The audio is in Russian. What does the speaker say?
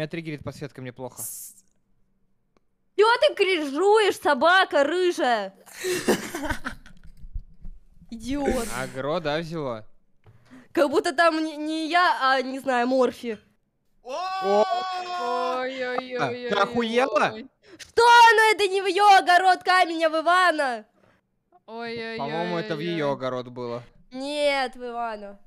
Меня триггерит подсветка, мне плохо. Чё ты крижуешь, собака рыжая? Идиот. Агро, да, взяла? Как будто там не, я, а, не знаю, Морфи. А, ты охуела? Что? но это не в ее огород камень, а в Ивана. По-моему, это в ее огород было. Нет, в Ивана.